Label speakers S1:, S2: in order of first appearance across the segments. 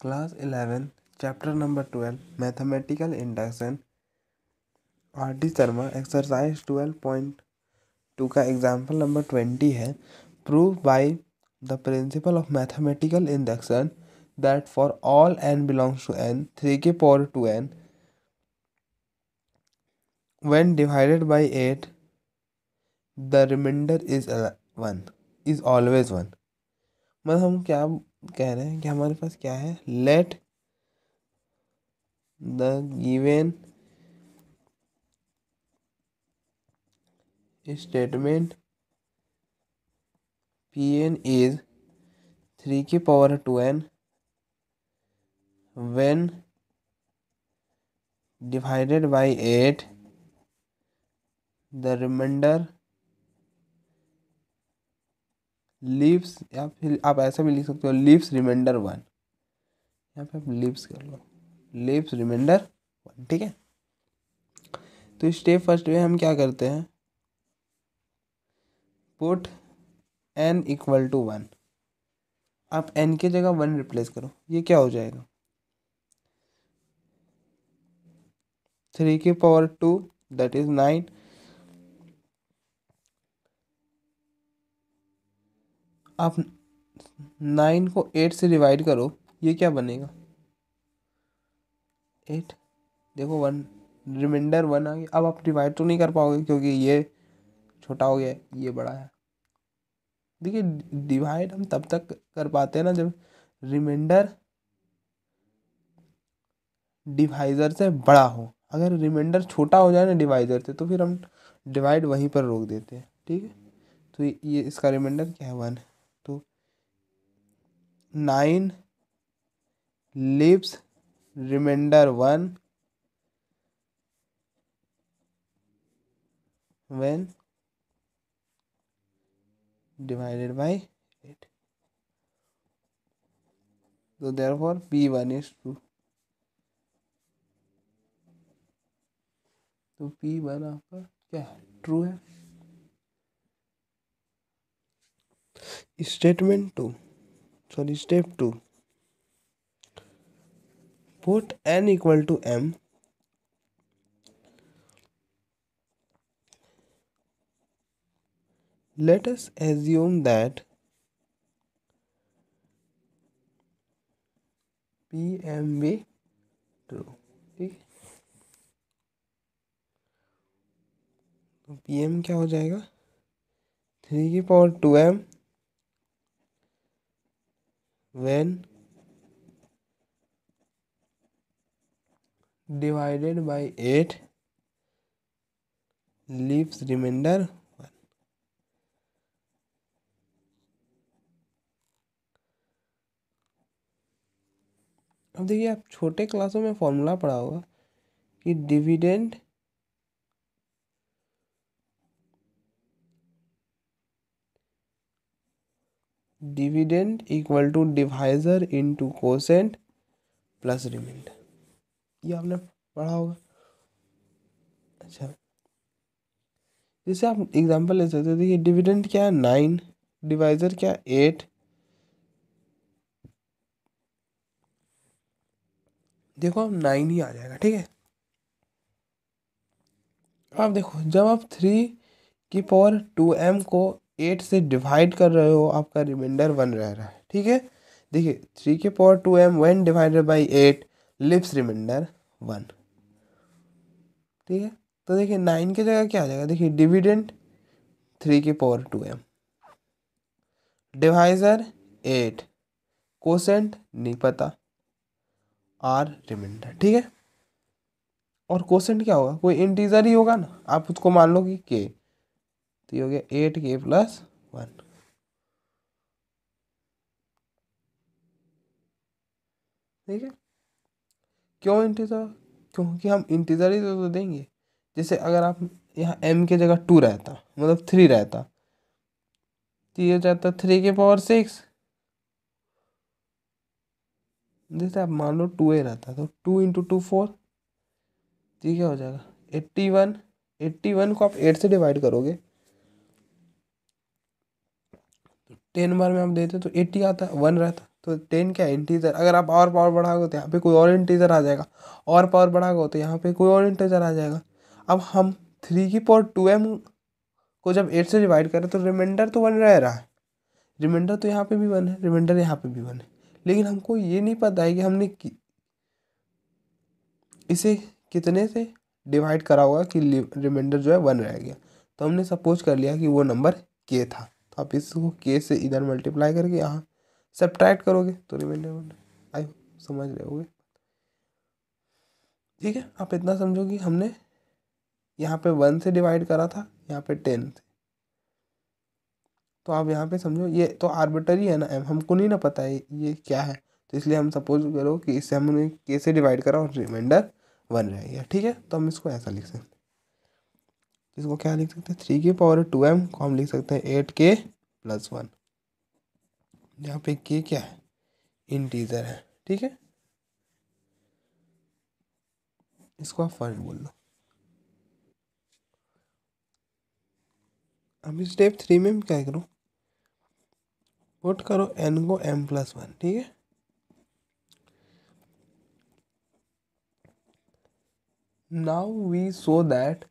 S1: Class eleven chapter number twelve mathematical induction R D Sharma exercise twelve point two का example number twenty है prove by the principle of mathematical induction that for all n belongs to N three के power two n when divided by eight the remainder is one is always one मतलब हम क्या कह रहे हैं कि हमारे पास क्या है let the given statement P N is three की power two n when divided by eight the remainder leaves या फिर आप ऐसा भी लिख सकते हो लिव्स रिमाइंडर वन यहाँ पे आप लिव्स कर लो लिव्स रिमाइंडर वन ठीक है तो स्टेप फर्स्ट में हम क्या करते हैं put n equal to one आप एन के जगह वन रिप्लेस करो ये क्या हो जाएगा थ्री की power two that is nine आप नाइन को एट से डिवाइड करो ये क्या बनेगा एट देखो वन रिमाइंडर वन आ गया अब आप डिवाइड तो नहीं कर पाओगे क्योंकि ये छोटा हो गया ये बड़ा है देखिए डिवाइड हम तब तक कर पाते हैं ना जब रिमाइंडर डिवाइज़र से बड़ा हो अगर रिमाइंडर छोटा हो जाए ना डिवाइज़र से तो फिर हम डिवाइड वहीं पर रोक देते हैं ठीक है तो ये इसका रिमाइंडर क्या है वन है nine leaves remainder one when divided by eight तो therefore P one is true तो पी वन आपका क्या ट्रू है statement two sorry step two put n equal to m assume that P m be true ठीक तो P M क्या हो जाएगा थ्री की power two m when divided by 8 leaves remainder 1 अब देखिए आप छोटे क्लासों में फॉर्मूला पढ़ा होगा कि dividend dividend equal to divisor to quotient plus remainder ये आपने पढ़ा होगा अच्छा जैसे आप एग्जांपल ले सकते हो देखिए डिविडेंड क्या है नाइन डिवाइजर क्या एट देखो आप नाइन ही आ जाएगा ठीक है आप देखो जब आप थ्री की पावर टू एम को एट से डिवाइड कर रहे हो आपका रिमाइंडर वन रह रहा है ठीक है देखिए थ्री के power two m one divided by eight leaves remainder one ठीक है तो देखिए नाइन की जगह क्या आ जाएगा देखिए डिविडेंड थ्री के power two m divisor eight quotient नहीं पता आर रिमाइंडर ठीक है और कोसेंट क्या होगा कोई इंटीजर ही होगा ना आप उसको मान लो कि के तो ये हो गया एट के प्लस वन ठीक है क्यों इंटीजर क्योंकि हम इंटीजर ही तो, तो देंगे जैसे अगर आप यहाँ एम के जगह टू रहता मतलब थ्री रहता तो ये जाता थ्री के पावर सिक्स जैसे आप मान लो टू ए रहता तो टू इंटू टू फोर तो क्या हो जाएगा एट्टी वन एट्टी वन को आप एट से डिवाइड करोगे टेन बार में आप देते तो एट्टी आता वन रहता तो टेन क्या इंटीजर अगर आप और पावर बढ़ाओगे तो यहाँ पे कोई और इंटीजर आ जाएगा और पावर बढ़ाओगे तो यहाँ पे कोई और इंटीजर आ जाएगा अब हम थ्री की पावर टू एम को जब एट से डिवाइड करें तो रिमाइंडर तो वन रह रहा है रिमाइंडर तो यहाँ पे भी वन है रिमाइंडर यहाँ पे भी वन है लेकिन हमको ये नहीं पता है कि हमने कि... इसे कितने से डिवाइड करा हुआ कि रिमाइंडर जो है वन रह गया तो हमने सपोज कर लिया कि वो नंबर के था तो आप इसको के से इधर मल्टीप्लाई करके यहाँ सब्ट्रैक्ट करोगे तो रिमाइंडर आई समझ रहे होगे ठीक है आप इतना समझो कि हमने यहाँ पे वन से डिवाइड करा था यहाँ पे टेन से तो आप यहाँ पे समझो ये तो आर्बिटरी है ना एम हमको नहीं ना पता है ये क्या है तो इसलिए हम सपोज करो कि इससे हमने के से डिवाइड करा और रिमाइंडर वन रह गया ठीक है तो हम इसको ऐसा लिख सकते हैं इसको क्या लिख सकते हैं थ्री के पावर टू एम को हम लिख सकते हैं एट के प्लस वन यहाँ पे के क्या है इंटीजर है ठीक है इसको आप फर्स्ट बोल लो अब स्टेप थ्री में क्या करो पुट करो एन को एम प्लस वन ठीक है now we show that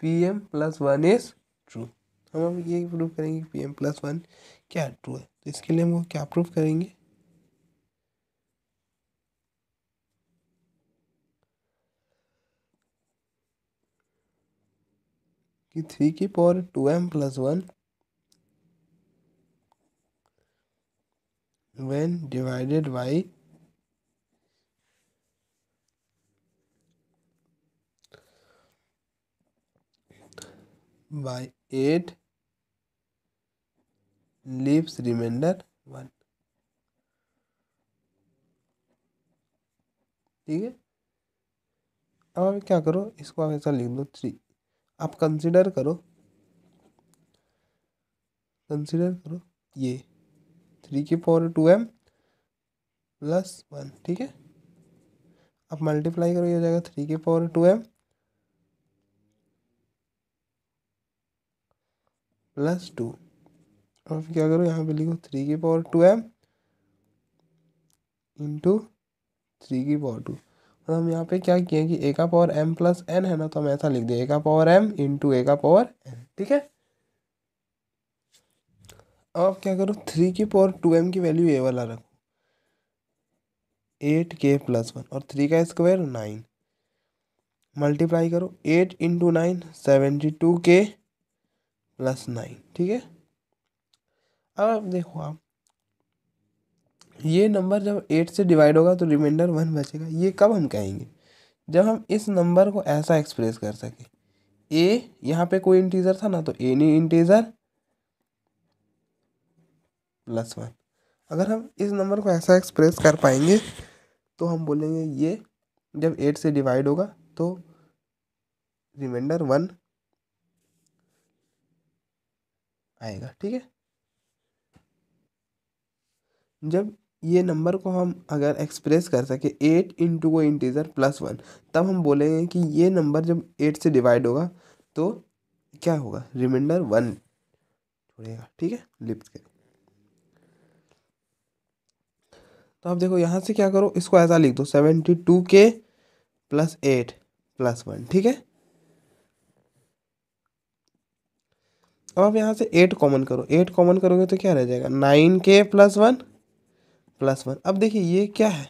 S1: P M plus one is true हम अब ये प्रूव करेंगे पी एम प्लस वन क्या ट्रू है तो इसके लिए हम क्या प्रूव करेंगे कि थ्री की power two m plus one when divided by by 8 leaves remainder 1 ठीक है अब आप क्या करो इसको आप ऐसा लिख दो थ्री आप कंसिडर करो कंसिडर करो ये थ्री की power two m plus one ठीक है आप मल्टीप्लाई करो ये हो जाएगा थ्री की power two m plus two और क्या करो यहाँ पे लिखो थ्री की power two m into three की पावर टू और हम यहाँ पे क्या किए कि ए का पावर एम प्लस एन है ना तो हम ऐसा लिख दें ए का पावर एम इंटू ए का पावर एन ठीक है अब आप क्या करो थ्री की पावर टू एम की वैल्यू ए वाला रखो एट के प्लस वन और थ्री का स्क्वायर नाइन मल्टीप्लाई करो eight into nine seventy two के प्लस नाइन ठीक है अब आप देखो आप ये नंबर जब एट से डिवाइड होगा तो रिमाइंडर वन बचेगा ये कब हम कहेंगे जब हम इस नंबर को ऐसा एक्सप्रेस कर सकें ए यहाँ पे कोई इंटीजर था ना तो any integer plus one अगर हम इस नंबर को ऐसा एक्सप्रेस कर पाएंगे तो हम बोलेंगे ये जब एट से डिवाइड होगा तो रिमाइंडर वन आएगा ठीक है जब ये नंबर को हम अगर एक्सप्रेस कर सके एट इंटू वो इंटीज़र प्लस वन तब हम बोलेंगे कि ये नंबर जब एट से डिवाइड होगा तो क्या होगा रिमाइंडर वन छोड़ेगा ठीक है लिप्स के तो आप देखो यहाँ से क्या करो इसको ऐसा लिख दो सेवेंटी टू के प्लस एट प्लस वन ठीक है अब आप यहाँ से एट कॉमन करो एट कॉमन करोगे तो क्या रह जाएगा नाइन के प्लस वन प्लस वन अब देखिए ये क्या है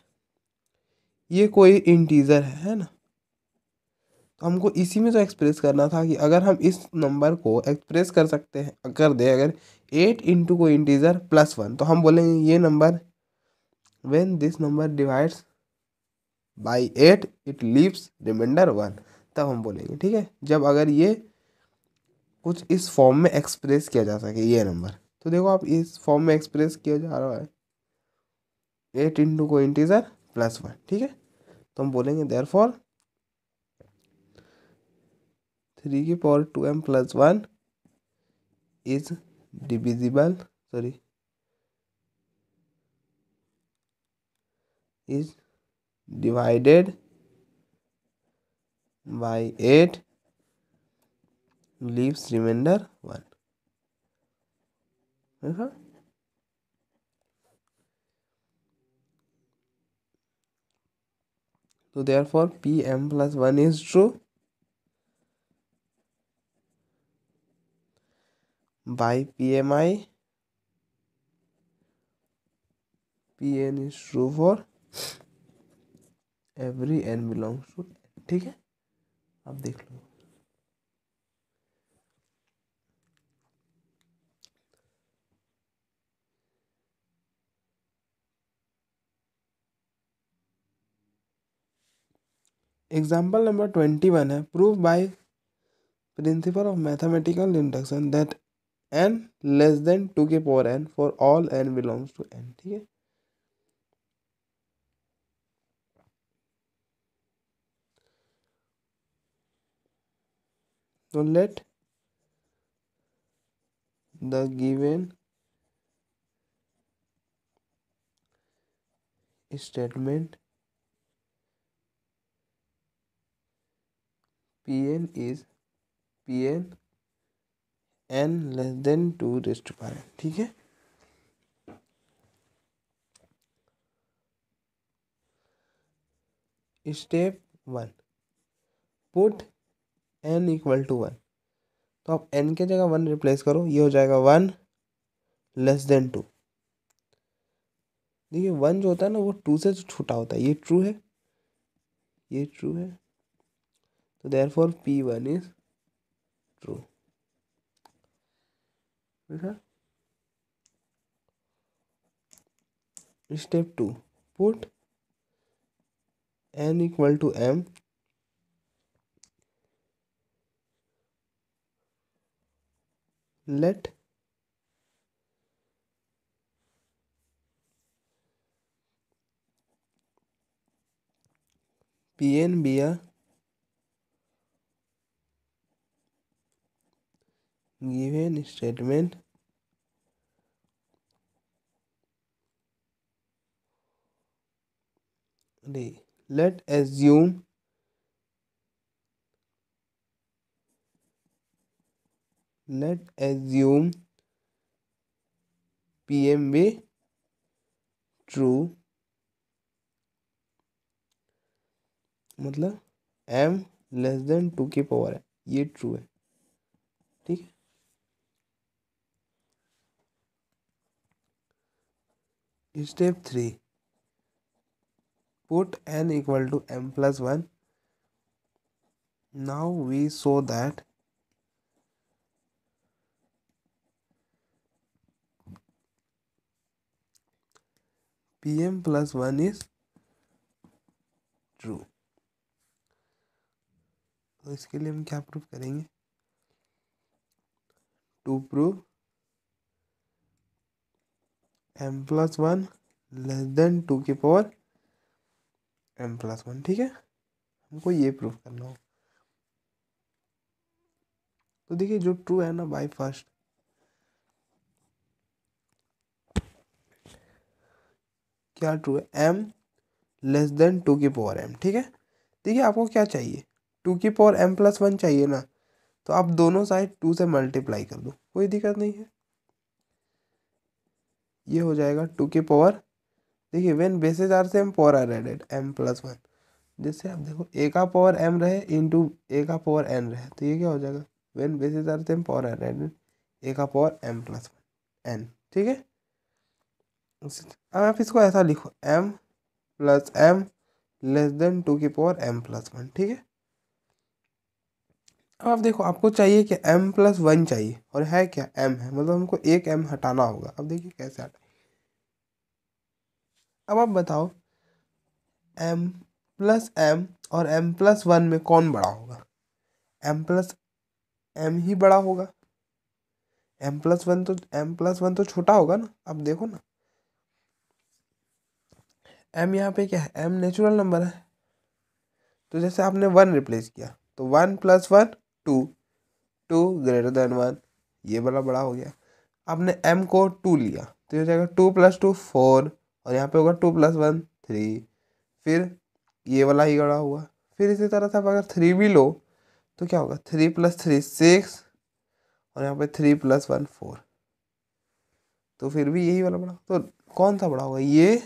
S1: ये कोई इंटीज़र है है ना तो हमको इसी में तो एक्सप्रेस करना था कि अगर हम इस नंबर को एक्सप्रेस कर सकते हैं कर दे अगर एट इंटू कोई इंटीज़र प्लस वन तो हम बोलेंगे ये number when this number divides by eight it leaves remainder one तब हम बोलेंगे ठीक है जब अगर ये कुछ इस फॉर्म में एक्सप्रेस किया जा सके ये नंबर तो देखो आप इस फॉर्म में एक्सप्रेस किया जा रहा है एट इंटू को इंटीजर प्लस वन ठीक है तो हम बोलेंगे देयर फॉर थ्री की power two m plus one is divisible sorry is divided by eight leaves remainder 1 देखा तो there for P M plus one is true by PMI. PN is true for every n belongs to ठीक है आप देख लो example number twenty one है prove by principle of mathematical induction that n less than two के power n for all n belongs to N ठीक है तो let the given statement Pn is Pn n less than two raised to power ठीक है step one put n equal to one तो आप n के जगह वन रिप्लेस करो ये हो जाएगा वन लेस देन टू देखिए वन जो होता है ना वो टू से छोटा होता है ये ट्रू है ये ट्रू है So therefore P1 is true. Step 2 put n equal to m let pn be a given statement let assume let assume PMB true मतलब m लेस देन टू की पावर है ये ट्रू है step three put n equal to m plus 1 now we show that pm plus 1 is true तो इसके लिए हम क्या प्रूव करेंगे to prove m plus one less than two की पावर एम प्लस वन ठीक है हमको ये प्रूफ करना हो तो देखिए जो ट्रू है ना बाय फर्स्ट क्या ट्रू है एम लेस देन टू की पावर एम ठीक है देखिए आपको क्या चाहिए टू की पावर एम प्लस वन चाहिए ना तो आप दोनों साइड टू से मल्टीप्लाई कर दो कोई दिक्कत नहीं है ये हो जाएगा टू के पावर देखिए when bases are same power are added m plus one जैसे आप देखो ए का पावर एम रहे इंटू ए का पावर एन रहे तो ये क्या हो जाएगा when bases are same power are added a का power m plus one n ठीक है अब आप इसको ऐसा लिखो m plus m less than two की पावर एम प्लस वन ठीक है अब आप देखो आपको चाहिए कि एम प्लस वन चाहिए और है क्या एम है मतलब हमको एक एम हटाना होगा अब देखिए कैसे हटा अब आप बताओ एम प्लस एम और एम प्लस वन में कौन बड़ा होगा एम प्लस एम ही बड़ा होगा एम प्लस वन तो एम प्लस वन तो छोटा होगा ना अब देखो ना एम यहाँ पे क्या है एम नेचुरल नंबर है तो जैसे आपने वन रिप्लेस किया तो one plus one two two greater than one ये बड़ा बड़ा हो गया आपने एम को टू लिया तो ये हो जाएगा टू प्लस टू फोर और यहाँ पे होगा टू प्लस वन थ्री फिर ये वाला ही गड़ा हुआ फिर इसी तरह से आप अगर थ्री भी लो तो क्या होगा थ्री प्लस थ्री सिक्स और यहाँ पे थ्री प्लस वन फोर तो फिर भी यही वाला बड़ा तो कौन सा बड़ा होगा ये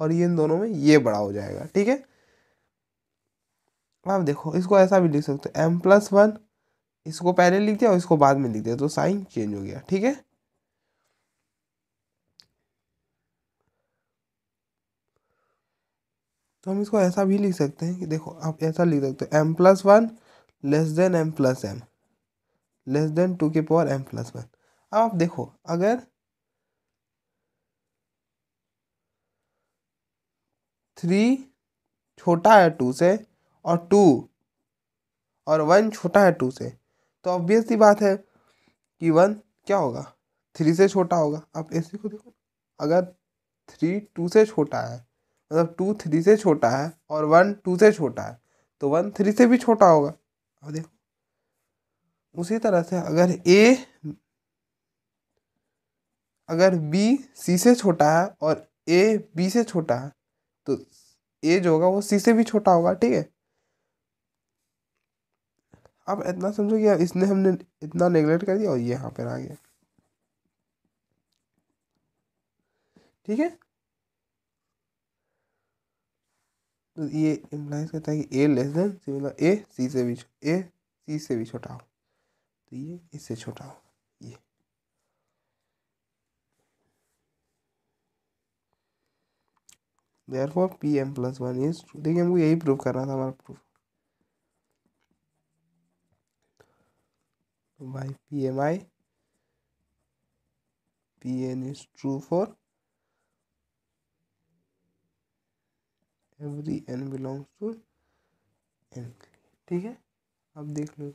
S1: और ये इन दोनों में ये बड़ा हो जाएगा ठीक है आप देखो इसको ऐसा भी लिख सकते हो एम प्लस वन इसको पहले लिख दिया और इसको बाद में लिख दिया तो साइन चेंज हो गया ठीक है तो हम इसको ऐसा भी लिख सकते हैं कि देखो आप ऐसा लिख सकते हो m plus one less than m plus m less than two के पावर एम प्लस वन अब आप देखो अगर थ्री छोटा है टू से और टू और वन छोटा है टू से तो ऑब्वियस सी बात है कि वन क्या होगा थ्री से छोटा होगा आप ऐसे को देखो अगर थ्री टू से छोटा है मतलब टू थ्री से छोटा है और वन टू से छोटा है तो वन थ्री से भी छोटा होगा अब देखो उसी तरह से अगर ए अगर बी सी से छोटा है और ए बी से छोटा है तो ए जो होगा वो सी से भी छोटा होगा ठीक है अब इतना समझो कि इसने हमने इतना नेग्लेक्ट कर दिया और ये यहाँ पर आ गया ठीक है तो ये इम्प्लाइज करता है कि a less than similar a c से भी ए सी से भी छोटा हो तो ये इससे छोटा हो ये there for P M plus one is true देखिए हमको यही प्रूव करना था हमारा proof by P M I P N is true for every N belongs to N ठीक है आप देख लो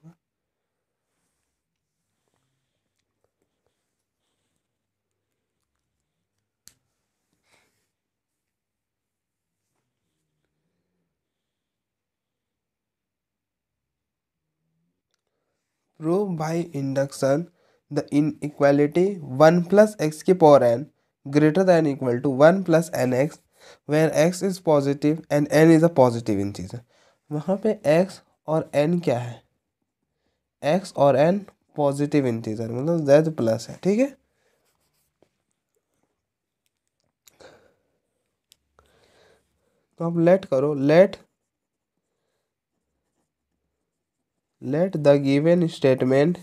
S1: prove by induction the inequality one plus x के power N greater than equal to one plus N X where X is positive and N is a positive integer वहाँ पे x और n क्या है x और n positive integer मतलब Z plus है ठीक है तो आप लेट करो let let the given statement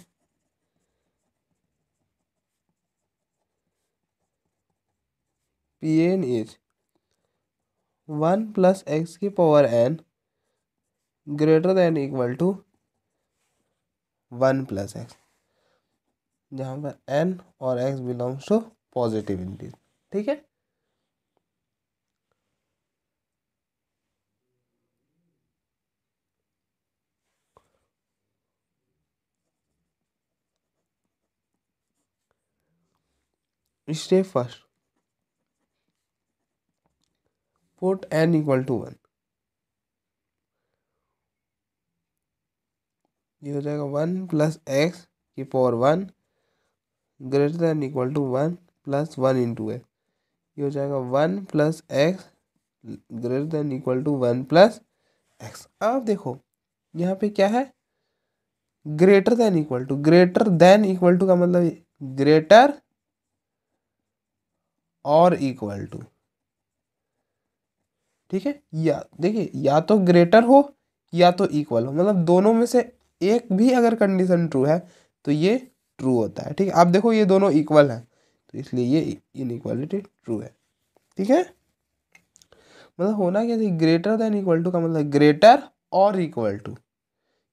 S1: P N is one plus x की power N greater than equal to one plus x जहाँ पर एन और x belongs to positive integer ठीक है step first put n equal to one ये हो जाएगा one plus x की power one greater than equal to one plus one into x ये हो जाएगा one plus x greater than equal to one plus x अब देखो यहाँ पे क्या है greater than equal to greater than equal to का मतलब ग्रेटर और इक्वल टू ठीक है या देखिए या तो ग्रेटर हो या तो इक्वल हो मतलब दोनों में से एक भी अगर कंडीशन ट्रू है तो ये ट्रू होता है ठीक है आप देखो ये दोनों इक्वल हैं तो इसलिए ये इनइक्वालिटी ट्रू है ठीक है मतलब होना क्या चाहिए ग्रेटर देन इक्वल टू का मतलब ग्रेटर और इक्वल टू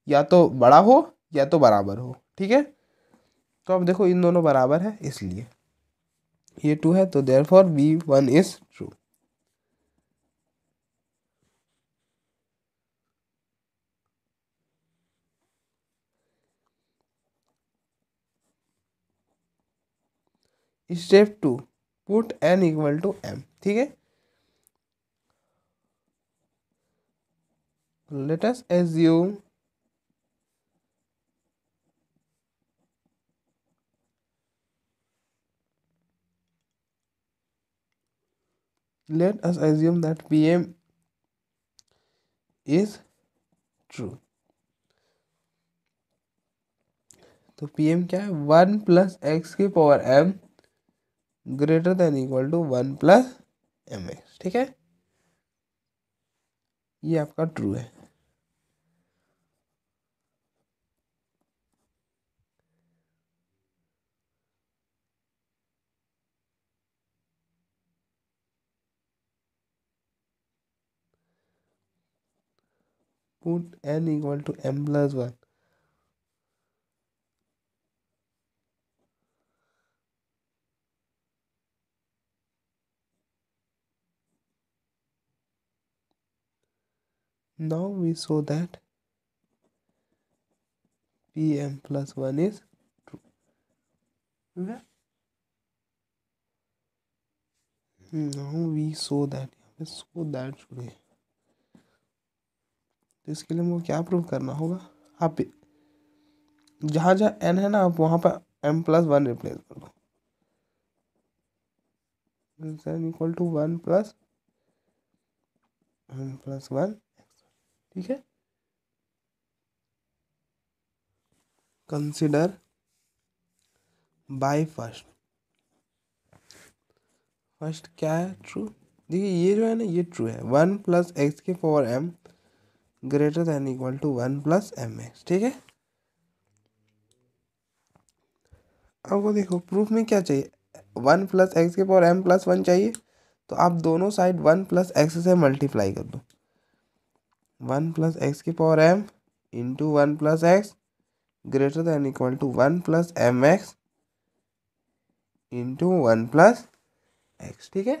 S1: या तो बड़ा हो या तो बराबर हो ठीक है तो अब देखो इन दोनों बराबर है इसलिए ये टू है तो therefore B one is true step two put n equal to m ठीक है let us assume let us assume that P m is true तो पीएम क्या है वन प्लस एक्स की power m greater than equal to one plus m x ठीक है ये आपका ट्रू है put n equal to m plus one now we show that pm plus 1 is true okay? now we show that यहाँ पे show that today तो इसके लिए मुझे क्या प्रूव करना होगा आप जहां जहां एन है ना आप वहां पर एम प्लस वन रिप्लेस कर दो equal to one plus m plus one ठीक है कंसिडर बाय फर्स्ट फर्स्ट क्या है ट्रू देखिए ये जो है ना ये ट्रू है वन प्लस एक्स के power m greater than equal to one plus m x ठीक है आपको देखो प्रूफ में क्या चाहिए वन प्लस एक्स के पावर एम प्लस वन चाहिए तो आप दोनों साइड वन प्लस एक्स से मल्टीप्लाई कर दो वन प्लस एक्स की power m into one plus x greater than equal to one plus m x into one plus x ठीक है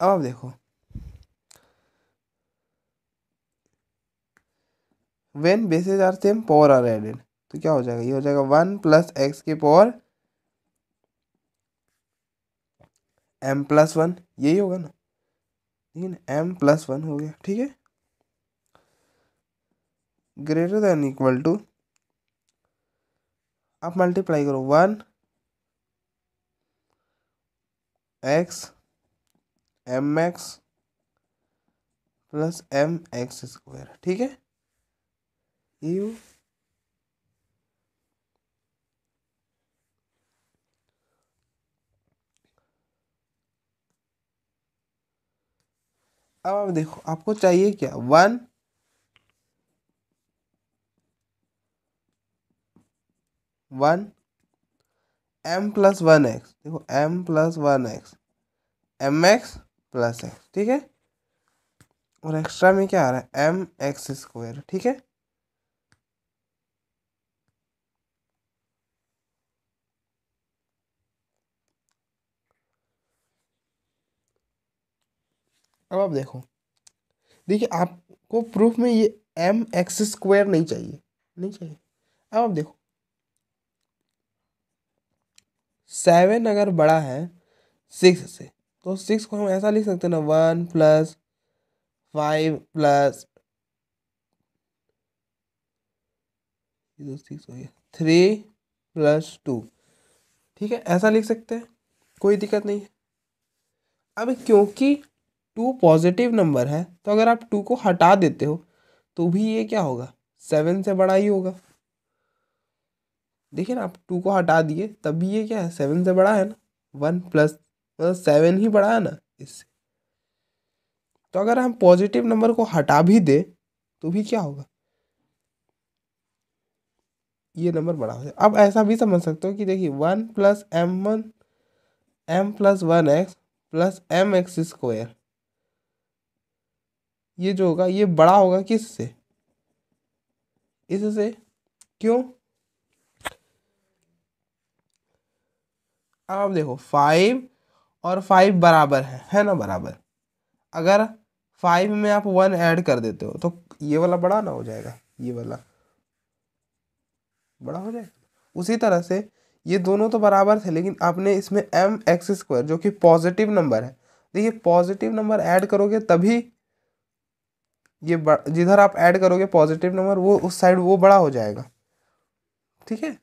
S1: अब आप देखो when bases are same power are added तो क्या हो जाएगा ये हो जाएगा वन प्लस एक्स की पावर एम प्लस वन यही होगा ना लेकिन एम प्लस वन हो गया ठीक है ग्रेटर देन इक्वल टू आप मल्टीप्लाई करो one x m x plus m x square ठीक है यू अब आप देखो आपको चाहिए क्या one one m plus one x देखो m plus one x m x plus x ठीक है और एक्स्ट्रा में क्या आ रहा है एम एक्स स्क्वायर ठीक है अब आप देखो देखिए आपको प्रूफ में ये एम एक्स स्क्वायर नहीं चाहिए नहीं चाहिए अब आप देखो सेवन अगर बड़ा है सिक्स से तो सिक्स को हम ऐसा लिख सकते हैं ना one plus five plus six हो गया थ्री प्लस टू ठीक है ऐसा लिख सकते हैं कोई दिक्कत नहीं है अब क्योंकि टू पॉजिटिव नंबर है तो अगर आप टू को हटा देते हो तो भी ये क्या होगा सेवन से बड़ा ही होगा देखिए ना आप टू को हटा दिए तब भी ये क्या है सेवन से बड़ा है ना वन प्लस मतलब सेवन ही बड़ा है ना इससे तो अगर हम पॉजिटिव नंबर को हटा भी दें तो भी क्या होगा ये नंबर बड़ा हो जाए अब ऐसा भी समझ सकते हो कि देखिए one plus m one m plus one x plus m x square ये जो होगा ये बड़ा होगा किस से इससे क्यों अब आप देखो फाइव और फाइव बराबर है है ना बराबर अगर फाइव में आप वन ऐड कर देते हो तो ये वाला बड़ा ना हो जाएगा ये वाला बड़ा हो जाएगा उसी तरह से ये दोनों तो बराबर थे लेकिन आपने इसमें एम एक्स स्क्वायर जो कि पॉजिटिव नंबर है देखिए पॉजिटिव नंबर ऐड करोगे तभी ये जिधर आप ऐड करोगे पॉजिटिव नंबर वो उस साइड वो बड़ा हो जाएगा ठीक है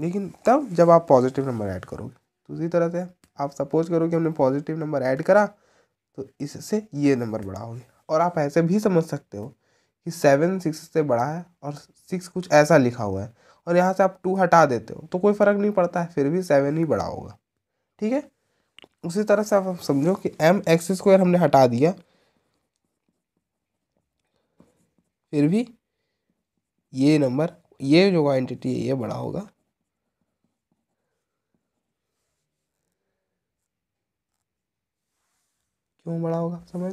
S1: लेकिन तब जब आप पॉजिटिव नंबर ऐड करोगे तो उसी तरह से आप सपोज करो कि हमने पॉजिटिव नंबर ऐड करा तो इससे ये नंबर बड़ा हो गया और आप ऐसे भी समझ सकते हो कि सेवन सिक्स से बड़ा है और सिक्स कुछ ऐसा लिखा हुआ है और यहाँ से आप टू हटा देते हो तो कोई फ़र्क नहीं पड़ता है फिर भी सेवन ही बड़ा होगा ठीक है उसी तरह से आप समझो कि एम एक्स स्क्वायर हमने हटा दिया फिर भी ये नंबर ये जो क्वांटिटी है ये बड़ा होगा क्यों बड़ा होगा समझ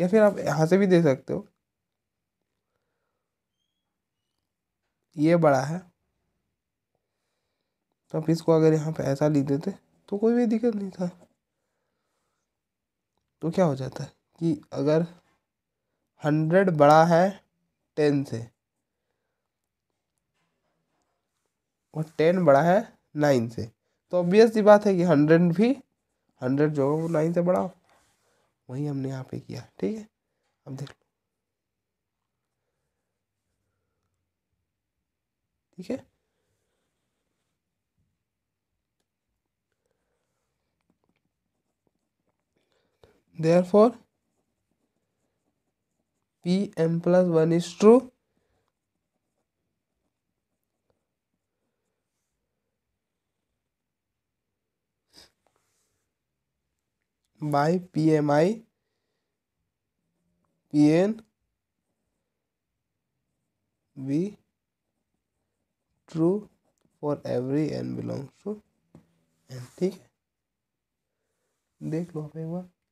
S1: या फिर आप यहाँ से भी दे सकते हो ये बड़ा है तो आप इसको अगर यहाँ पे ऐसा लिख देते तो कोई भी दिक्कत नहीं था तो क्या हो जाता है कि अगर हंड्रेड बड़ा है टेन से और टेन बड़ा है नाइन से तो ऑब्वियस सी बात है कि हंड्रेड भी हंड्रेड जो है वो नाइन से बड़ा हो वही हमने यहाँ पे किया ठीक है अब देख लो ठीक है therefore P M plus one is true by P M I P n be true for every N belongs to N ठीक है देख लो आप एक बार